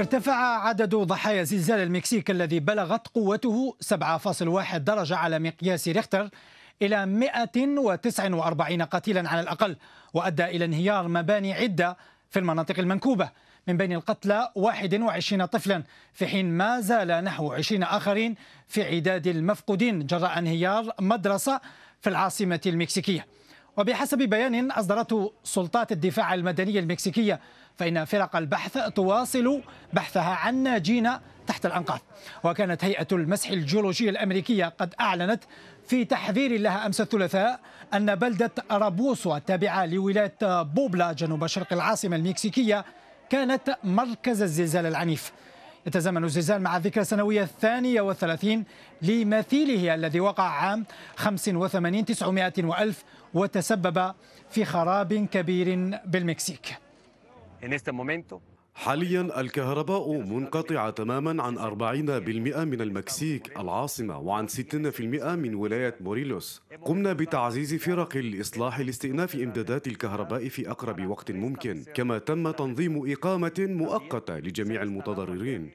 ارتفع عدد ضحايا زلزال المكسيك الذي بلغت قوته 7.1 درجة على مقياس ريختر إلى 149 قتيلا على الأقل وأدى إلى انهيار مباني عدة في المناطق المنكوبة من بين القتلى 21 طفلا في حين ما زال نحو 20 آخرين في عداد المفقودين جراء انهيار مدرسة في العاصمة المكسيكية وبحسب بيان أصدرته سلطات الدفاع المدني المكسيكية فإن فرق البحث تواصل بحثها عن ناجين تحت الأنقاض وكانت هيئة المسح الجيولوجي الأمريكية قد أعلنت في تحذير لها أمس الثلاثاء أن بلدة رابوسو التابعة لولاية بوبلا جنوب شرق العاصمة المكسيكية كانت مركز الزلزال العنيف يتزامن الزلزال مع الذكرى السنوية الثانية والثلاثين لمثيله الذي وقع عام وثمانين تسعمائة وألف وتسبب في خراب كبير بالمكسيك. حاليا الكهرباء منقطعة تماما عن 40% من المكسيك العاصمة وعن 60% من ولاية موريلوس قمنا بتعزيز فرق الإصلاح لاستئناف إمدادات الكهرباء في أقرب وقت ممكن كما تم تنظيم إقامة مؤقتة لجميع المتضررين